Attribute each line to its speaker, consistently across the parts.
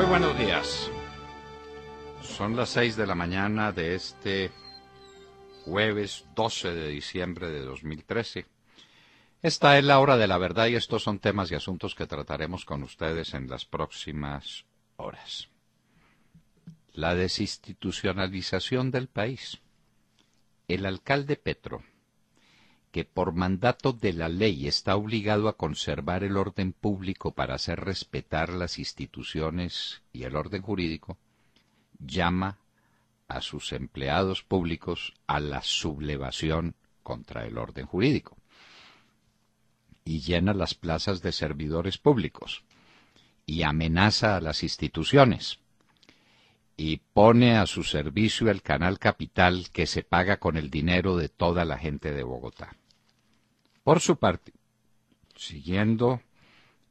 Speaker 1: Muy buenos días. Son las 6 de la mañana de este jueves 12 de diciembre de 2013. Esta es la hora de la verdad y estos son temas y asuntos que trataremos con ustedes en las próximas horas. La desinstitucionalización del país. El alcalde Petro que por mandato de la ley está obligado a conservar el orden público para hacer respetar las instituciones y el orden jurídico, llama a sus empleados públicos a la sublevación contra el orden jurídico y llena las plazas de servidores públicos y amenaza a las instituciones y pone a su servicio el canal capital que se paga con el dinero de toda la gente de Bogotá. Por su parte, siguiendo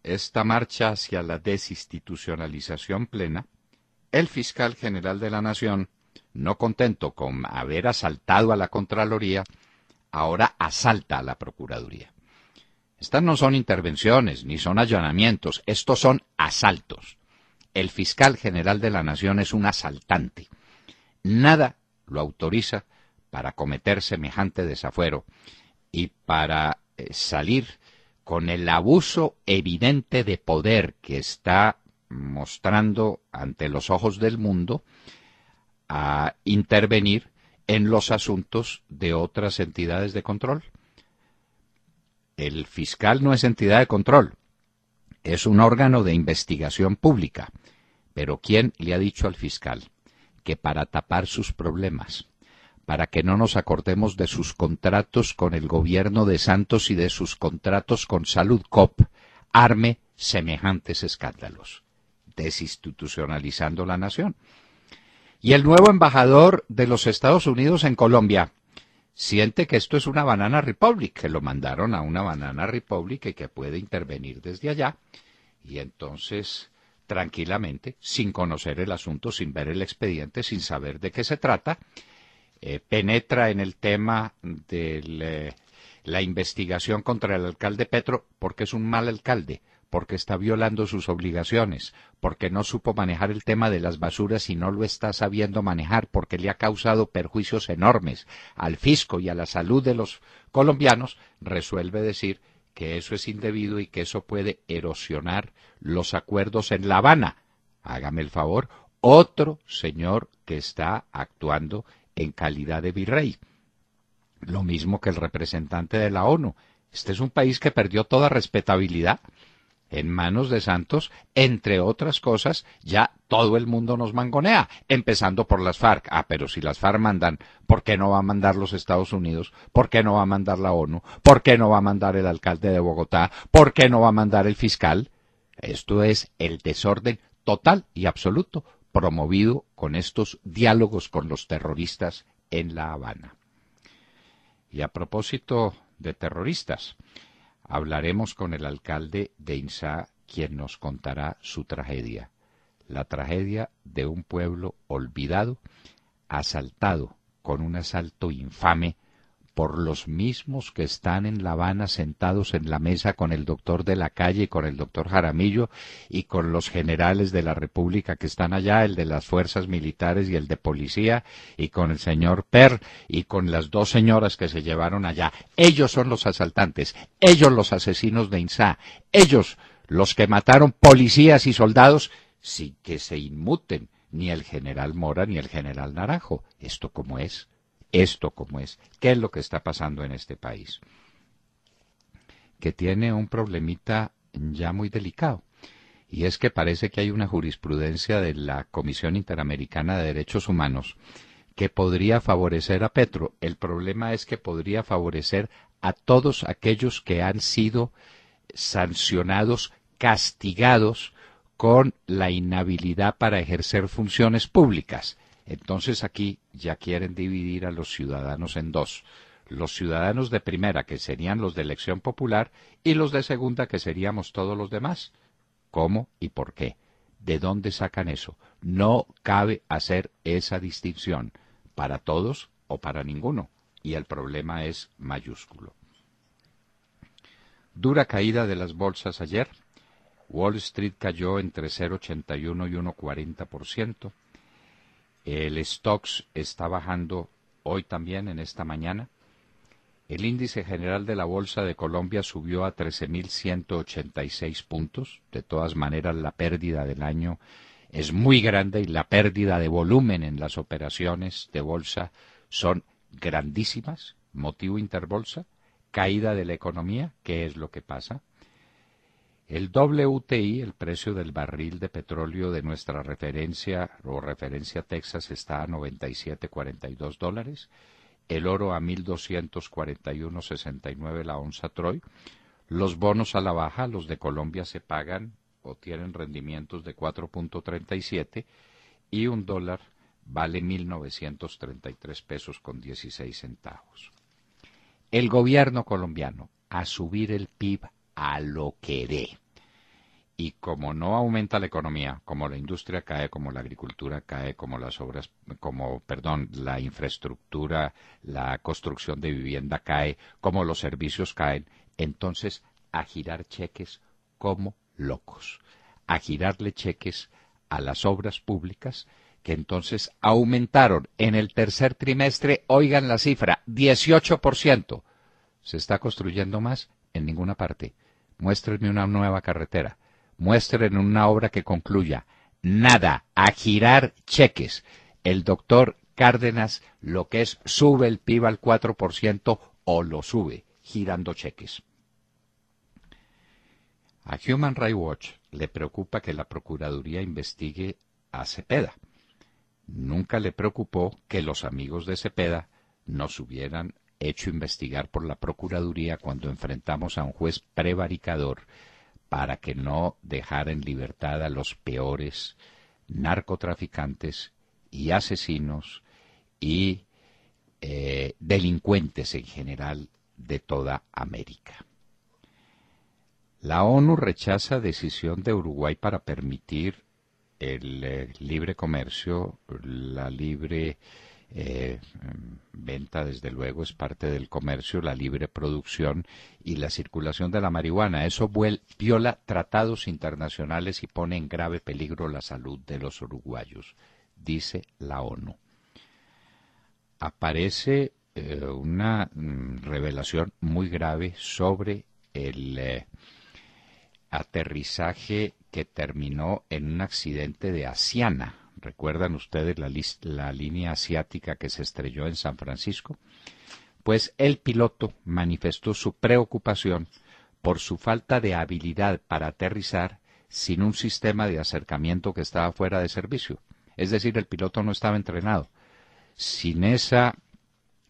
Speaker 1: esta marcha hacia la desinstitucionalización plena, el fiscal general de la Nación, no contento con haber asaltado a la Contraloría, ahora asalta a la Procuraduría. Estas no son intervenciones ni son allanamientos, estos son asaltos. El fiscal general de la Nación es un asaltante. Nada lo autoriza para cometer semejante desafuero y para eh, salir con el abuso evidente de poder que está mostrando ante los ojos del mundo a intervenir en los asuntos de otras entidades de control. El fiscal no es entidad de control, es un órgano de investigación pública. Pero ¿quién le ha dicho al fiscal que para tapar sus problemas para que no nos acordemos de sus contratos con el gobierno de Santos y de sus contratos con Salud COP, arme semejantes escándalos, desinstitucionalizando la nación. Y el nuevo embajador de los Estados Unidos en Colombia siente que esto es una banana republic, que lo mandaron a una banana republic y que puede intervenir desde allá. Y entonces tranquilamente, sin conocer el asunto, sin ver el expediente, sin saber de qué se trata, eh, penetra en el tema de la, la investigación contra el alcalde Petro porque es un mal alcalde, porque está violando sus obligaciones, porque no supo manejar el tema de las basuras y no lo está sabiendo manejar, porque le ha causado perjuicios enormes al fisco y a la salud de los colombianos, resuelve decir que eso es indebido y que eso puede erosionar los acuerdos en La Habana. Hágame el favor, otro señor que está actuando en calidad de virrey. Lo mismo que el representante de la ONU. Este es un país que perdió toda respetabilidad en manos de Santos, entre otras cosas, ya todo el mundo nos mangonea, empezando por las FARC. Ah, pero si las FARC mandan, ¿por qué no va a mandar los Estados Unidos? ¿Por qué no va a mandar la ONU? ¿Por qué no va a mandar el alcalde de Bogotá? ¿Por qué no va a mandar el fiscal? Esto es el desorden total y absoluto promovido con estos diálogos con los terroristas en La Habana. Y a propósito de terroristas, hablaremos con el alcalde de Insá, quien nos contará su tragedia, la tragedia de un pueblo olvidado, asaltado con un asalto infame por los mismos que están en La Habana sentados en la mesa con el doctor de la calle y con el doctor Jaramillo y con los generales de la República que están allá, el de las fuerzas militares y el de policía, y con el señor Per y con las dos señoras que se llevaron allá. Ellos son los asaltantes, ellos los asesinos de INSA, ellos los que mataron policías y soldados sin que se inmuten ni el general Mora ni el general Naranjo. ¿Esto cómo es? esto como es, qué es lo que está pasando en este país, que tiene un problemita ya muy delicado. Y es que parece que hay una jurisprudencia de la Comisión Interamericana de Derechos Humanos que podría favorecer a Petro. El problema es que podría favorecer a todos aquellos que han sido sancionados, castigados con la inhabilidad para ejercer funciones públicas. Entonces aquí ya quieren dividir a los ciudadanos en dos. Los ciudadanos de primera, que serían los de elección popular, y los de segunda, que seríamos todos los demás. ¿Cómo y por qué? ¿De dónde sacan eso? No cabe hacer esa distinción para todos o para ninguno. Y el problema es mayúsculo. Dura caída de las bolsas ayer. Wall Street cayó entre 0,81 y 1,40%. El stocks está bajando hoy también, en esta mañana. El índice general de la Bolsa de Colombia subió a 13.186 puntos. De todas maneras, la pérdida del año es muy grande y la pérdida de volumen en las operaciones de bolsa son grandísimas. Motivo interbolsa, caída de la economía, ¿qué es lo que pasa. El WTI, el precio del barril de petróleo de nuestra referencia o referencia Texas, está a 97.42 dólares. El oro a 1.241.69 la onza Troy. Los bonos a la baja, los de Colombia, se pagan o tienen rendimientos de 4.37 y un dólar vale 1.933 pesos con 16 centavos. El gobierno colombiano a subir el PIB a lo que dé. Y como no aumenta la economía, como la industria cae, como la agricultura cae, como las obras, como, perdón, la infraestructura, la construcción de vivienda cae, como los servicios caen, entonces a girar cheques como locos, a girarle cheques a las obras públicas que entonces aumentaron en el tercer trimestre, oigan la cifra, 18%. Se está construyendo más en ninguna parte muéstrenme una nueva carretera, muéstrenme una obra que concluya. Nada, a girar cheques. El doctor Cárdenas lo que es sube el PIB al 4% o lo sube, girando cheques. A Human Rights Watch le preocupa que la Procuraduría investigue a Cepeda. Nunca le preocupó que los amigos de Cepeda no subieran hecho investigar por la Procuraduría cuando enfrentamos a un juez prevaricador para que no dejara en libertad a los peores narcotraficantes y asesinos y eh, delincuentes en general de toda América. La ONU rechaza decisión de Uruguay para permitir el eh, libre comercio, la libre eh, em, venta, desde luego, es parte del comercio, la libre producción y la circulación de la marihuana. Eso viola tratados internacionales y pone en grave peligro la salud de los uruguayos, dice la ONU. Aparece eh, una mm, revelación muy grave sobre el eh, aterrizaje que terminó en un accidente de Asiana, ¿Recuerdan ustedes la, línea asiática que se estrelló en San Francisco? Pues el piloto manifestó su preocupación por su falta de habilidad para aterrizar sin un sistema de acercamiento que estaba fuera de servicio. Es decir, el piloto no estaba entrenado. Sin esa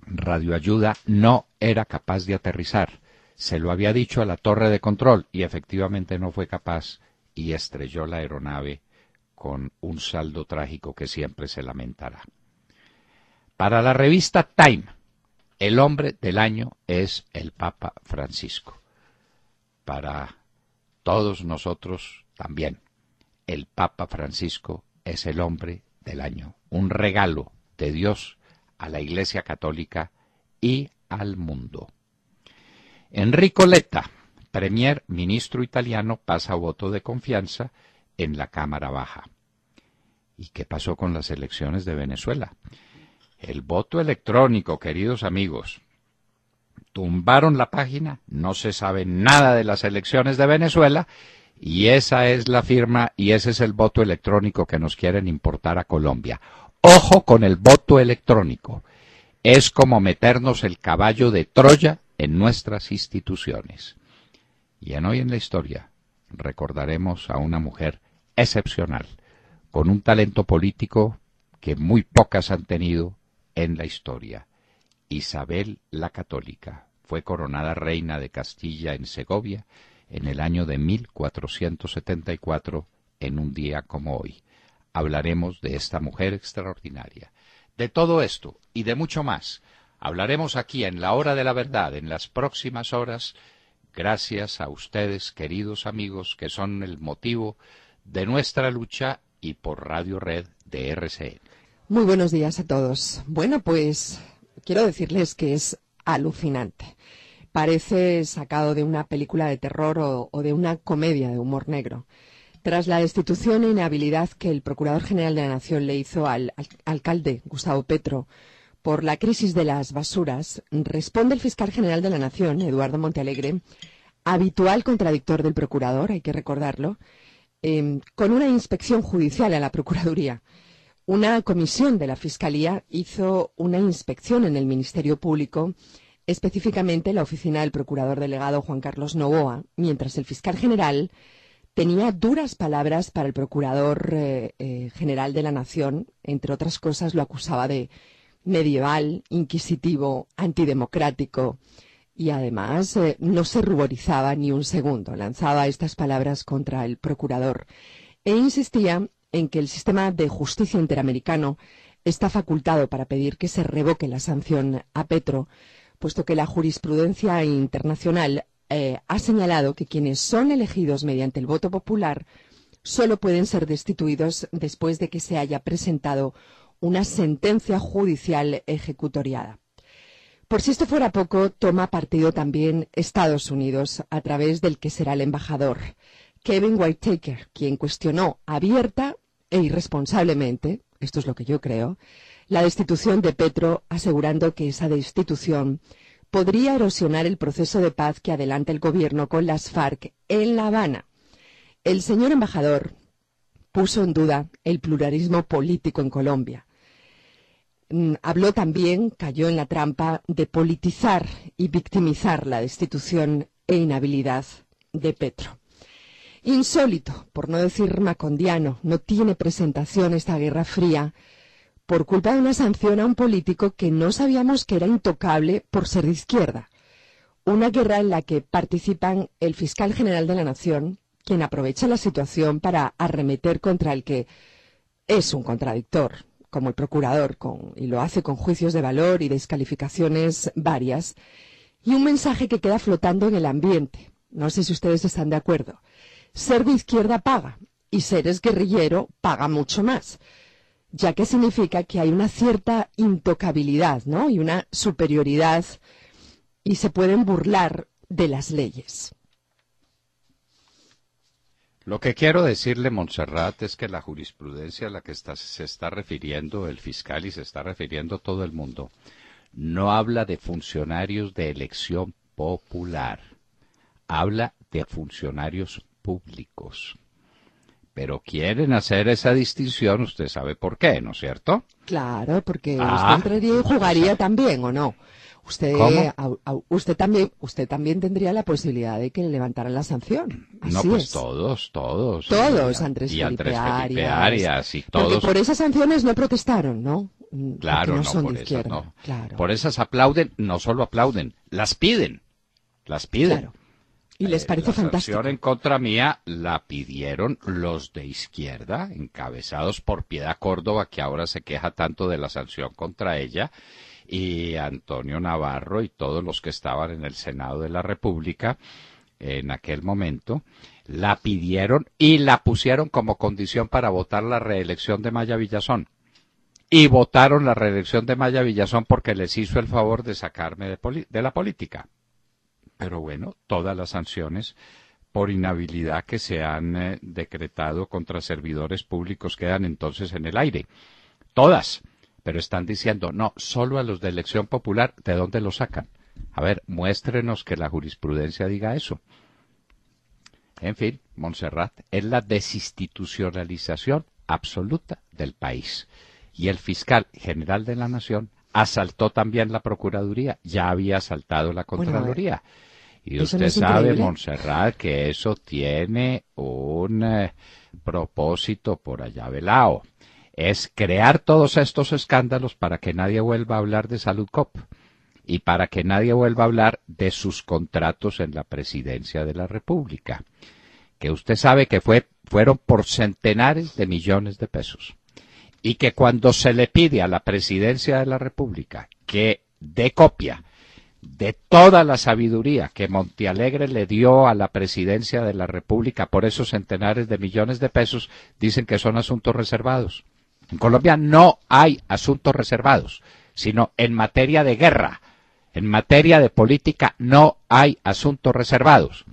Speaker 1: radioayuda no era capaz de aterrizar. Se lo había dicho a la torre de control y efectivamente no fue capaz y estrelló la aeronave con un saldo trágico que siempre se lamentará. Para la revista Time, el hombre del año es el Papa Francisco. Para todos nosotros también, el Papa Francisco es el hombre del año, un regalo de Dios a la Iglesia Católica y al mundo. Enrico Letta, premier ministro italiano, pasa voto de confianza en la Cámara Baja. ¿Y qué pasó con las elecciones de Venezuela? El voto electrónico, queridos amigos. Tumbaron la página, no se sabe nada de las elecciones de Venezuela y esa es la firma y ese es el voto electrónico que nos quieren importar a Colombia. Ojo con el voto electrónico. Es como meternos el caballo de Troya en nuestras instituciones. Y en hoy en la historia recordaremos a una mujer excepcional con un talento político que muy pocas han tenido en la historia. Isabel la Católica fue coronada reina de Castilla en Segovia en el año de 1474, en un día como hoy. Hablaremos de esta mujer extraordinaria. De todo esto y de mucho más hablaremos aquí en la hora de la verdad en las próximas horas, gracias a ustedes, queridos amigos, que son el motivo de nuestra lucha y por Radio Red de RCE.
Speaker 2: Muy buenos días a todos. Bueno, pues quiero decirles que es alucinante. Parece sacado de una película de terror o, de una comedia de humor negro. Tras la destitución e inhabilidad que el Procurador General de la Nación le hizo al, alcalde Gustavo Petro por la crisis de las basuras, responde el fiscal general de la Nación, Eduardo Montalegre... habitual contradictor del Procurador, hay que recordarlo, Em, con una inspección judicial a la Procuraduría. Una comisión de la Fiscalía hizo una inspección en el Ministerio Público, específicamente la oficina del Procurador Delegado Juan Carlos Novoa, mientras el fiscal general tenía duras palabras para el Procurador eh, eh, General de la Nación, entre otras cosas lo acusaba de medieval, inquisitivo, antidemocrático, y además eh, no se ruborizaba ni un segundo. Lanzaba estas palabras contra el procurador e insistía en que el sistema de justicia interamericano está facultado para pedir que se revoque la sanción a Petro, puesto que la jurisprudencia internacional eh, ha señalado que quienes son elegidos mediante el voto popular solo pueden ser destituidos después de que se haya presentado una sentencia judicial ejecutoriada. Por si esto fuera poco, toma partido también Estados Unidos a través del que será el embajador, Kevin Whitaker, quien cuestionó abierta e irresponsablemente, esto es lo que yo creo, la destitución de Petro, asegurando que esa destitución podría erosionar el proceso de paz que adelanta el gobierno con las FARC en La Habana. El señor embajador puso en duda el pluralismo político en Colombia Mm, habló también, cayó en la trampa de politizar y victimizar la destitución e inhabilidad de Petro. Insólito, por no decir macondiano, no tiene presentación esta Guerra Fría por culpa de una sanción a un político que no sabíamos que era intocable por ser de izquierda. Una guerra en la que participan el fiscal general de la Nación, quien aprovecha la situación para arremeter contra el que es un contradictor, como el procurador, con, y lo hace con juicios de valor y descalificaciones varias, y un mensaje que queda flotando en el ambiente. No sé si ustedes están de acuerdo. Ser de izquierda paga, y ser guerrillero paga mucho más, ya que significa que hay una cierta intocabilidad, ¿no? Y una superioridad, y se pueden burlar de las leyes.
Speaker 1: Lo que quiero decirle, Montserrat, es que la jurisprudencia a la que se está refiriendo el fiscal y se está refiriendo todo el mundo no habla de funcionarios de elección popular, habla de funcionarios públicos. Pero quieren hacer esa distinción, usted sabe por qué, ¿no es cierto?
Speaker 2: Claro, porque usted ah. entraría y jugaría también, ¿o no? Usted, usted también, usted también tendría la posibilidad de que le levantaran la sanción. no, pues
Speaker 1: todos, todos. Todos, Andrés y Felipe, Arias. y todos. por esas
Speaker 2: sanciones no protestaron, ¿no? Mm, claro, no, son por de izquierda. no. Claro.
Speaker 1: Por esas aplauden, no solo aplauden, las piden, las piden.
Speaker 2: Y les eh, parece fantástico. la
Speaker 1: sanción en contra mía la pidieron los de izquierda, encabezados por Piedad Córdoba, que ahora se queja tanto de la sanción contra ella, y Antonio Navarro y todos los que estaban en el Senado de la República en aquel momento, la pidieron y la pusieron como condición para votar la reelección de Maya Villazón. Y votaron la reelección de Maya Villazón porque les hizo el favor de sacarme de, la política. Pero bueno, todas las sanciones por inhabilidad que se han eh, decretado contra servidores públicos quedan entonces en el aire. Todas pero están diciendo, no, solo a los de elección popular, ¿de dónde lo sacan? A ver, muéstrenos que la jurisprudencia diga eso. En fin, Montserrat es la desinstitucionalización absoluta del país. Y el fiscal general de la Nación asaltó también la Procuraduría, ya había asaltado la Contraloría. y usted sabe, Montserrat, que eso tiene un eh, propósito por allá velado es crear todos estos escándalos para que nadie vuelva a hablar de Salud Cop y para que nadie vuelva a hablar de sus contratos en la presidencia de la República, que usted sabe que fue, fueron por centenares de millones de pesos y que cuando se le pide a la presidencia de la República que dé copia de toda la sabiduría que Montialegre le dio a la presidencia de la República por esos centenares de millones de pesos, dicen que son asuntos reservados. En Colombia no hay asuntos reservados, sino en materia de guerra, en materia de política no hay asuntos reservados.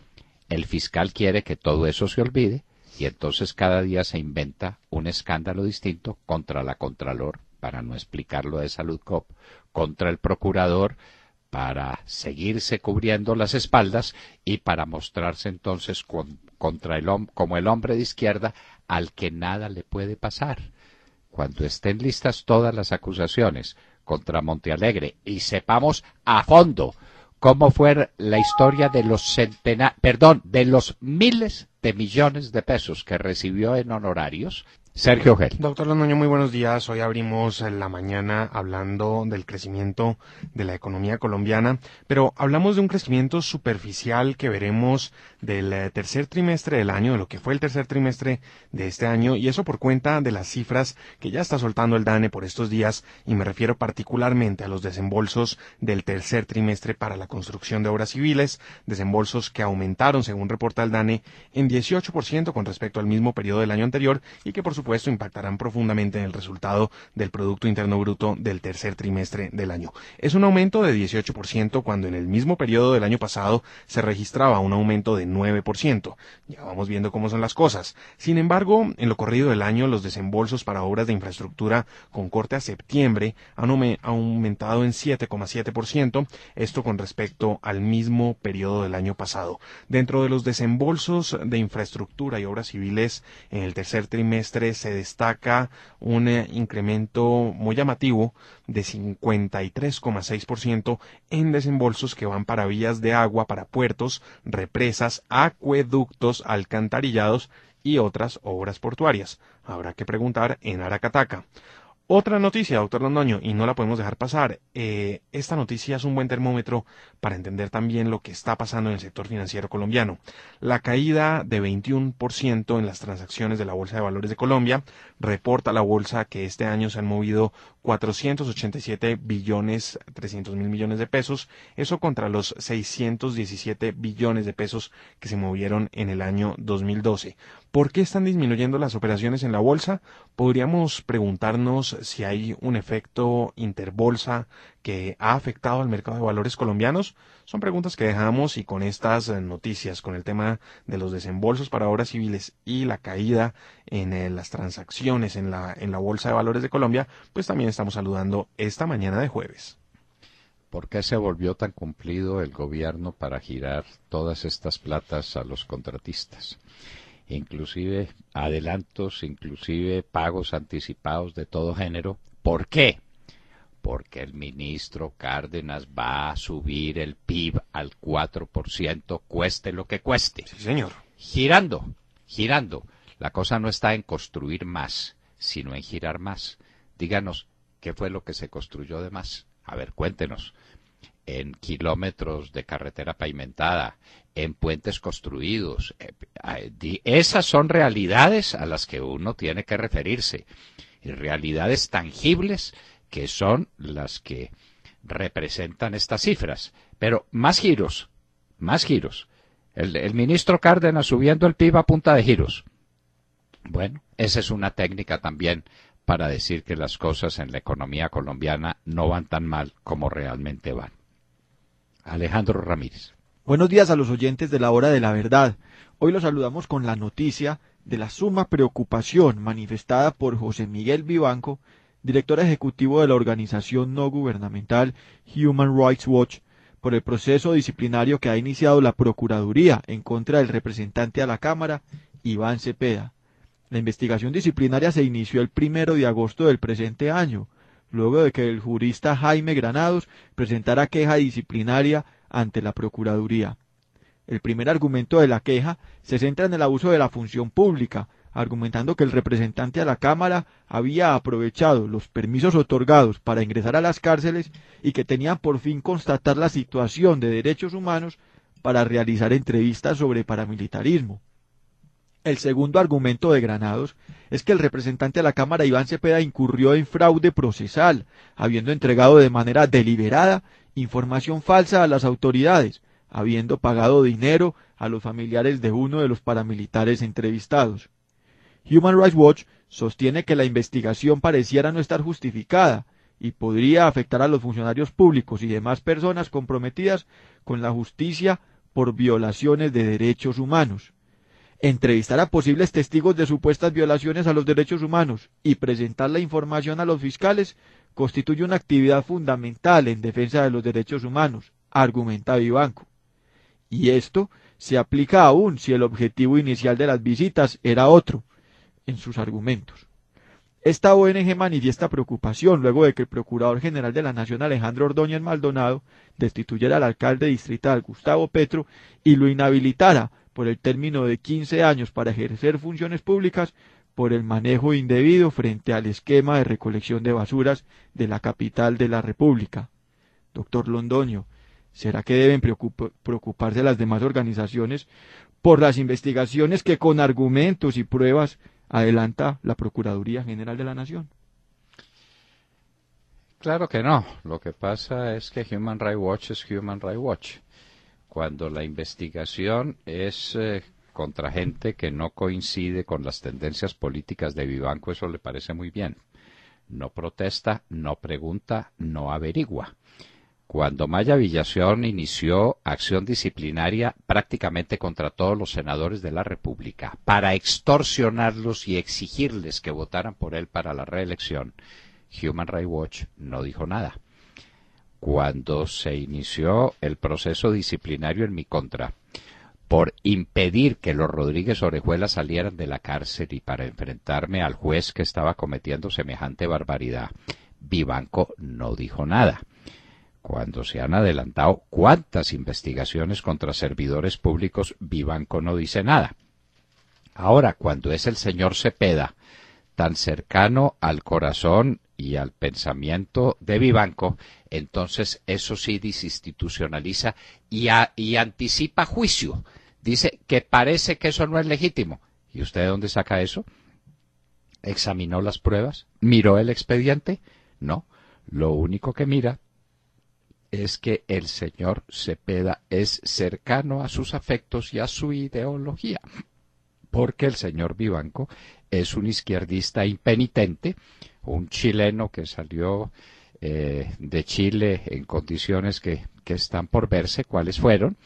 Speaker 1: El fiscal quiere que todo eso se olvide y entonces cada día se inventa un escándalo distinto contra la Contralor, para no explicarlo de Salud Cop, contra el Procurador, para seguirse cubriendo las espaldas y para mostrarse entonces contra el, como el hombre de izquierda al que nada le puede pasar cuando estén listas todas las acusaciones contra Montealegre y sepamos a fondo cómo fue la historia de los perdón, de los miles de millones de pesos que recibió en honorarios, Sergio Gel. Doctor
Speaker 3: Londoño, muy buenos días. Hoy abrimos la mañana hablando del crecimiento de la economía colombiana, pero hablamos de un crecimiento superficial que veremos del eh, tercer trimestre del año, de lo que fue el tercer trimestre de este año, y eso por cuenta de las cifras que ya está soltando el DANE por estos días, y me refiero particularmente a los desembolsos del tercer trimestre para la construcción de obras civiles, desembolsos que aumentaron, según reporta el DANE, en 18% con respecto al mismo periodo del año anterior, y que por su supuesto, impactarán profundamente en el resultado del Producto Interno Bruto del tercer trimestre del año. Es un aumento de 18% cuando en el mismo periodo del año pasado se registraba un aumento de 9%. Ya vamos viendo cómo son las cosas. Sin embargo, en lo corrido del año, los desembolsos para obras de infraestructura con corte a septiembre han aumentado en 7,7%, esto con respecto al mismo periodo del año pasado. Dentro de los desembolsos de infraestructura y obras civiles en el tercer trimestre se destaca un eh, incremento muy llamativo de 53,6% en desembolsos que van para vías de agua, para puertos, represas, acueductos, alcantarillados y otras obras portuarias. Habrá que preguntar en Aracataca. Otra noticia, doctor Londoño, y no la podemos dejar pasar. Eh, esta noticia es un buen termómetro para entender también lo que está pasando en el sector financiero colombiano. La caída de 21% en las transacciones de la Bolsa de Valores de Colombia reporta la bolsa que este año se han movido 487 billones 300 mil millones de pesos, eso contra los 617 billones de pesos que se movieron en el año 2012. ¿Por qué están disminuyendo las operaciones en la bolsa? Podríamos preguntarnos si hay un efecto interbolsa que ha afectado al mercado de valores colombianos. Son preguntas que dejamos y con estas eh, noticias, con el tema de los desembolsos para obras civiles y la caída en eh, las transacciones en la, en la Bolsa de Valores de Colombia, pues también estamos saludando esta mañana de jueves.
Speaker 1: ¿Por qué se volvió tan cumplido el gobierno para girar todas estas platas a los contratistas? inclusive adelantos, inclusive pagos anticipados de todo género. ¿Por qué? Porque el ministro Cárdenas va a subir el PIB al 4%, cueste lo que cueste. Sí, señor. Girando, girando. La cosa no está en construir más, sino en girar más. Díganos, ¿qué fue lo que se construyó de más? A ver, cuéntenos en kilómetros de carretera pavimentada, en puentes construidos. Eh, esas son realidades a las que uno tiene que referirse, y realidades tangibles que son las que representan estas cifras. Pero más giros, más giros. El, el ministro Cárdenas subiendo el PIB a punta de giros. Bueno, esa es una técnica también para decir que las cosas en la economía colombiana no van tan mal como realmente van. Alejandro Ramírez.
Speaker 4: Buenos días a los oyentes de la hora de la verdad. Hoy los saludamos con la noticia de la suma preocupación manifestada por José Miguel Vivanco, director ejecutivo de la organización no gubernamental Human Rights Watch, por el proceso disciplinario que ha iniciado la Procuraduría en contra del representante a la Cámara, Iván Cepeda. La investigación disciplinaria se inició el primero de agosto del presente año luego de que el jurista Jaime Granados presentara queja disciplinaria ante la Procuraduría. El primer argumento de la queja se centra en el abuso de la función pública, argumentando que el representante a la Cámara había aprovechado los permisos otorgados para ingresar a las cárceles y que tenía por fin constatar la situación de derechos humanos para realizar entrevistas sobre paramilitarismo. El segundo argumento de Granados es que el representante de la Cámara, Iván Cepeda, incurrió en fraude procesal, habiendo entregado de manera deliberada información falsa a las autoridades, habiendo pagado dinero a los familiares de uno de los paramilitares entrevistados. Human Rights Watch sostiene que la investigación pareciera no estar justificada y podría afectar a los funcionarios públicos y demás personas comprometidas con la justicia por violaciones de derechos humanos entrevistar a posibles testigos de supuestas violaciones a los derechos humanos y presentar la información a los fiscales constituye una actividad fundamental en defensa de los derechos humanos, argumenta Vivanco. Y esto se aplica aún si el objetivo inicial de las visitas era otro, en sus argumentos. Esta ONG manifiesta preocupación luego de que el Procurador General de la Nación Alejandro Ordóñez Maldonado destituyera al alcalde distrital Gustavo Petro y lo inhabilitara por el término de 15 años para ejercer funciones públicas por el manejo indebido frente al esquema de recolección de basuras de la capital de la República. Doctor Londoño, ¿será que deben preocuparse las demás organizaciones por las investigaciones que con argumentos y pruebas adelanta la Procuraduría General de la Nación?
Speaker 1: Claro que no. Lo que pasa es que Human Rights Watch es Human Rights Watch cuando la investigación es eh, contra gente que no coincide con las tendencias políticas de Vivanco, eso le parece muy bien. No protesta, no pregunta, no averigua. Cuando Maya Villación inició acción disciplinaria prácticamente contra todos los senadores de la República para extorsionarlos y exigirles que votaran por él para la reelección, Human Rights Watch no dijo nada cuando se inició el proceso disciplinario en mi contra por impedir que los Rodríguez Orejuela salieran de la cárcel y para enfrentarme al juez que estaba cometiendo semejante barbaridad. Vivanco no dijo nada. Cuando se han adelantado cuántas investigaciones contra servidores públicos, Vivanco no dice nada. Ahora, cuando es el señor Cepeda, tan cercano al corazón y al pensamiento de Vivanco, entonces eso sí desinstitucionaliza y, anticipa juicio. Dice que parece que eso no es legítimo. ¿Y usted dónde saca eso? ¿Examinó las pruebas? ¿Miró el expediente? No. Lo único que mira es que el señor Cepeda es cercano a sus afectos y a su ideología, porque el señor Vivanco es un izquierdista impenitente, un chileno que salió eh, de Chile en condiciones que, están por verse cuáles fueron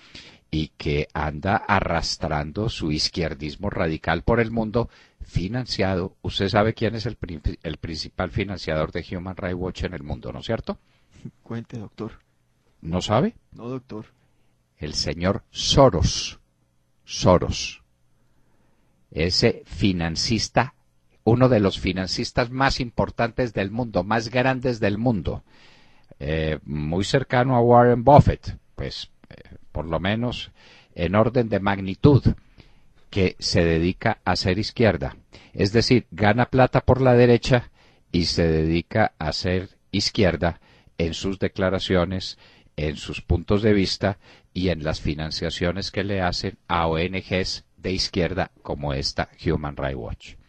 Speaker 1: y que anda arrastrando su izquierdismo radical por el mundo financiado. Usted sabe quién es el, principal financiador de Human Rights Watch en el mundo, ¿no es cierto?
Speaker 4: Cuente, doctor.
Speaker 1: ¿No sabe? No, doctor. El señor Soros. Soros. Ese financista uno de los financistas más importantes del mundo, más grandes del mundo, eh, muy cercano a Warren Buffett, pues eh, por lo menos en orden de magnitud, que se dedica a ser izquierda. Es decir, gana plata por la derecha y se dedica a ser izquierda en sus declaraciones, en sus puntos de vista y en las financiaciones que le hacen a ONGs de izquierda como esta Human Rights Watch.